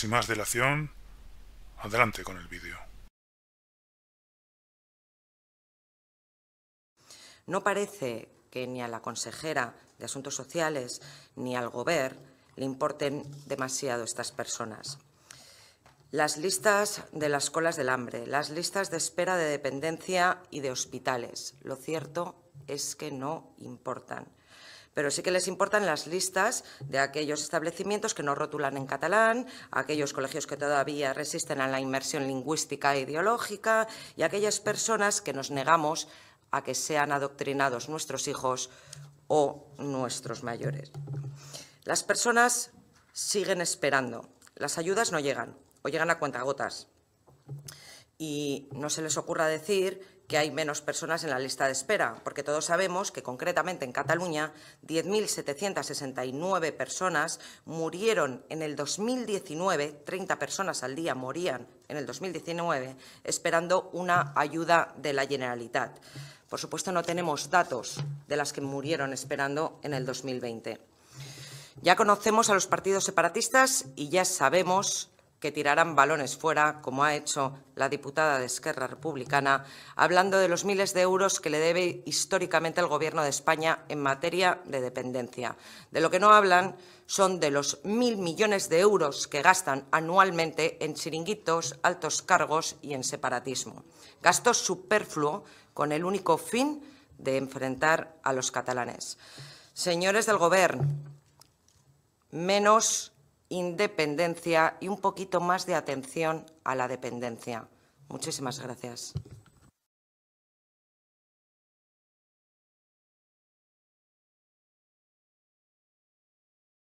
Sin más dilación, adelante con el vídeo. No parece que ni a la consejera de Asuntos Sociales ni al Gobierno le importen demasiado estas personas. Las listas de las colas del hambre, las listas de espera de dependencia y de hospitales. Lo cierto es que no importan pero sí que les importan las listas de aquellos establecimientos que no rotulan en catalán, aquellos colegios que todavía resisten a la inmersión lingüística e ideológica y aquellas personas que nos negamos a que sean adoctrinados nuestros hijos o nuestros mayores. Las personas siguen esperando. Las ayudas no llegan o llegan a cuentagotas. Y no se les ocurra decir que hay menos personas en la lista de espera, porque todos sabemos que concretamente en Cataluña 10.769 personas murieron en el 2019, 30 personas al día morían en el 2019 esperando una ayuda de la Generalitat. Por supuesto, no tenemos datos de las que murieron esperando en el 2020. Ya conocemos a los partidos separatistas y ya sabemos que tirarán balones fuera, como ha hecho la diputada de Esquerra Republicana, hablando de los miles de euros que le debe históricamente el Gobierno de España en materia de dependencia. De lo que no hablan son de los mil millones de euros que gastan anualmente en chiringuitos, altos cargos y en separatismo. Gastos superfluo con el único fin de enfrentar a los catalanes. Señores del Gobierno, menos independencia y un poquito más de atención a la dependencia. Muchísimas gracias.